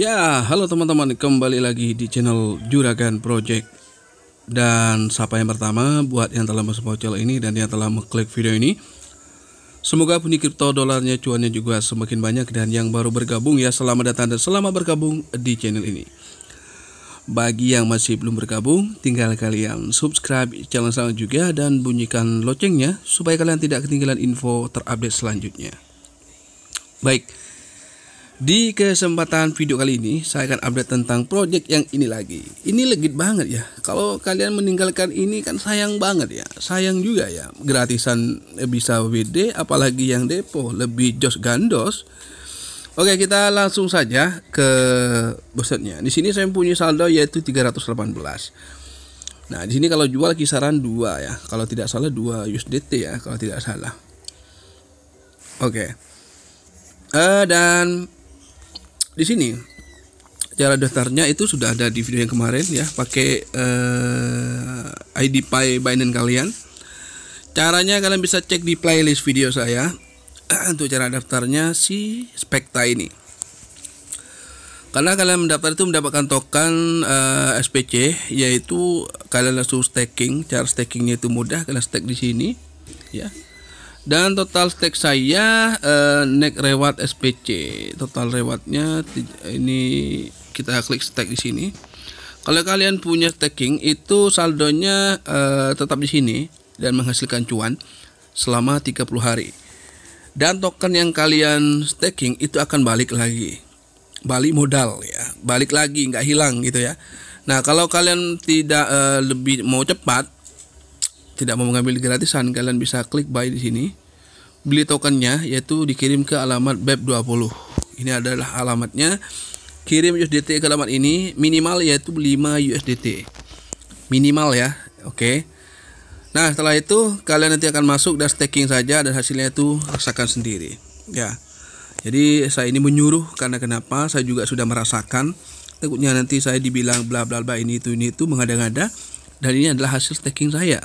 Ya, halo teman-teman, kembali lagi di channel Juragan Project. Dan sapa yang pertama buat yang telah masuk channel ini dan yang telah mengklik video ini. Semoga bunyi kripto dolarnya cuannya juga semakin banyak dan yang baru bergabung ya selamat datang dan selamat bergabung di channel ini. Bagi yang masih belum bergabung, tinggal kalian subscribe channel saya juga dan bunyikan loncengnya supaya kalian tidak ketinggalan info terupdate selanjutnya. Baik, di kesempatan video kali ini, saya akan update tentang project yang ini lagi. Ini legit banget ya. Kalau kalian meninggalkan ini kan sayang banget ya. Sayang juga ya. Gratisan eh, bisa WD, apalagi yang depo. Lebih jos gandos. Oke, kita langsung saja ke busetnya. Di sini saya punya saldo yaitu 318. Nah, di sini kalau jual kisaran 2 ya. Kalau tidak salah 2 USDT ya, kalau tidak salah. Oke. Uh, dan di sini cara daftarnya itu sudah ada di video yang kemarin ya pakai eh, ID Pay Binance kalian caranya kalian bisa cek di playlist video saya untuk cara daftarnya si Spekta ini karena kalian mendaftar itu mendapatkan token eh, SPC yaitu kalian langsung staking cara stakingnya itu mudah kalian stake di sini ya dan total stake saya uh, naik reward SPC total rewardnya ini kita klik stake di sini kalau kalian punya staking itu saldonya uh, tetap di sini dan menghasilkan cuan selama 30 hari dan token yang kalian staking itu akan balik lagi balik modal ya balik lagi nggak hilang gitu ya Nah kalau kalian tidak uh, lebih mau cepat tidak mau mengambil gratisan, kalian bisa klik buy di sini. Beli tokennya yaitu dikirim ke alamat BEP20. Ini adalah alamatnya. Kirim USDT ke alamat ini minimal yaitu 5 USDT. Minimal ya. Oke. Okay. Nah, setelah itu kalian nanti akan masuk dan staking saja dan hasilnya itu rasakan sendiri. Ya. Jadi saya ini menyuruh karena kenapa? Saya juga sudah merasakan takutnya nanti saya dibilang bla bla bla ini itu ini itu mengada-ngada dan ini adalah hasil staking saya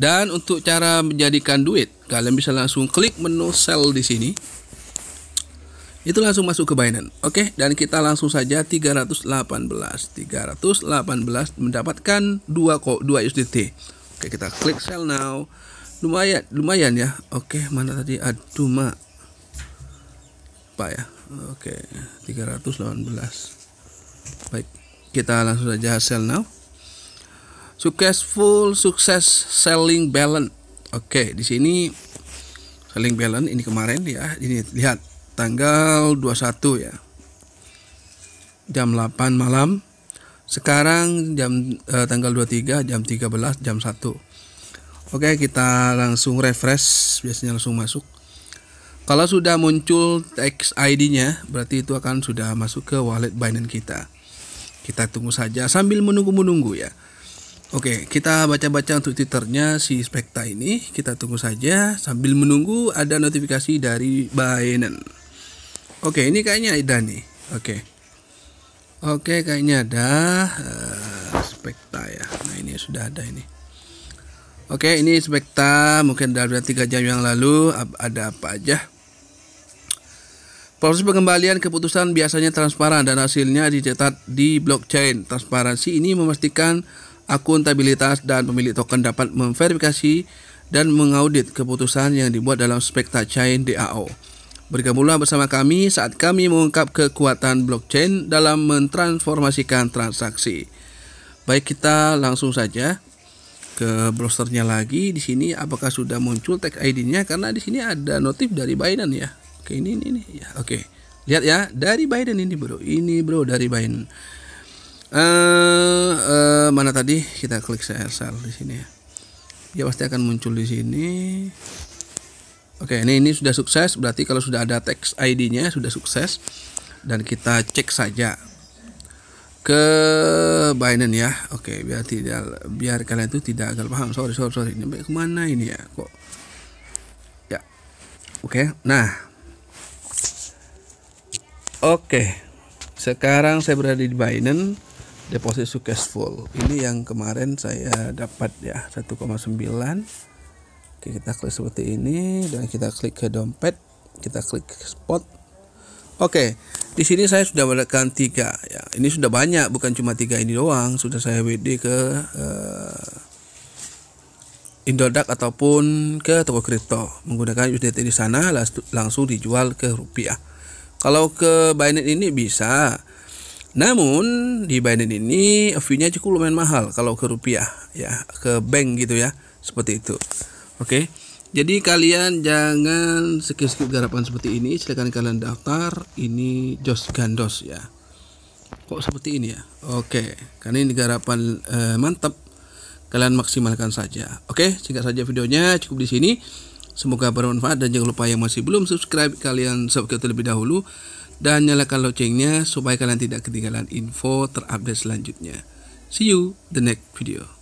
dan untuk cara menjadikan duit, kalian bisa langsung klik menu sell di sini. Itu langsung masuk ke Binance. Oke, dan kita langsung saja 318. 318 mendapatkan 2 kok 2 USDT. Oke, kita klik sell now. Lumayan, lumayan ya. Oke, mana tadi? Aduh, mak. Apa ya? Oke, 318. Baik, kita langsung saja sell now successful success selling balance oke di sini selling balance ini kemarin ya ini lihat tanggal 21 ya jam 8 malam sekarang jam eh, tanggal 23 jam 13 jam 1 oke kita langsung refresh biasanya langsung masuk kalau sudah muncul text ID nya berarti itu akan sudah masuk ke wallet Binance kita kita tunggu saja sambil menunggu-menunggu ya Oke, kita baca-baca untuk twitternya si Spekta ini. Kita tunggu saja sambil menunggu ada notifikasi dari Binance. Oke, ini kayaknya ada nih. Oke. Oke, kayaknya ada uh, Spekta ya. Nah, ini sudah ada ini. Oke, ini Spekta mungkin dari tiga jam yang lalu ada apa aja. Proses pengembalian keputusan biasanya transparan dan hasilnya dicetak di blockchain. Transparansi ini memastikan akuntabilitas dan pemilik token dapat memverifikasi dan mengaudit keputusan yang dibuat dalam spekta Chain DAO. Bergabunglah bersama kami saat kami mengungkap kekuatan blockchain dalam mentransformasikan transaksi. Baik, kita langsung saja ke browsernya lagi. Di sini apakah sudah muncul tag ID-nya? Karena di sini ada notif dari Biden ya. Oke, ini ini, ini. Ya, oke. Lihat ya, dari Biden ini bro. Ini bro dari Biden uh, uh, mana tadi kita klik CSR di sini ya dia ya, pasti akan muncul di sini oke ini ini sudah sukses berarti kalau sudah ada text ID-nya sudah sukses dan kita cek saja ke Binance ya oke biar tidak biar kalian itu tidak agak paham sorry sorry sorry ini kemana ini ya kok ya oke nah oke sekarang saya berada di Binance deposit successful ini yang kemarin saya dapat ya 1,9 kita klik seperti ini dan kita klik ke dompet kita klik spot Oke, di sini saya sudah mendapatkan tiga ya. Ini sudah banyak, bukan cuma tiga ini doang. Sudah saya WD ke uh, eh, Indodax ataupun ke toko kripto menggunakan USDT di sana langsung dijual ke rupiah. Kalau ke Binance ini bisa, namun di Binance ini fee-nya cukup lumayan mahal kalau ke rupiah ya, ke bank gitu ya, seperti itu. Oke. Jadi kalian jangan skip-skip garapan seperti ini, silakan kalian daftar. Ini Jos Gandos ya. Kok seperti ini ya? Oke, karena ini garapan eh, mantap. Kalian maksimalkan saja. Oke, singkat saja videonya cukup di sini. Semoga bermanfaat dan jangan lupa yang masih belum subscribe kalian subscribe terlebih dahulu dan nyalakan loncengnya supaya kalian tidak ketinggalan info terupdate selanjutnya. See you the next video.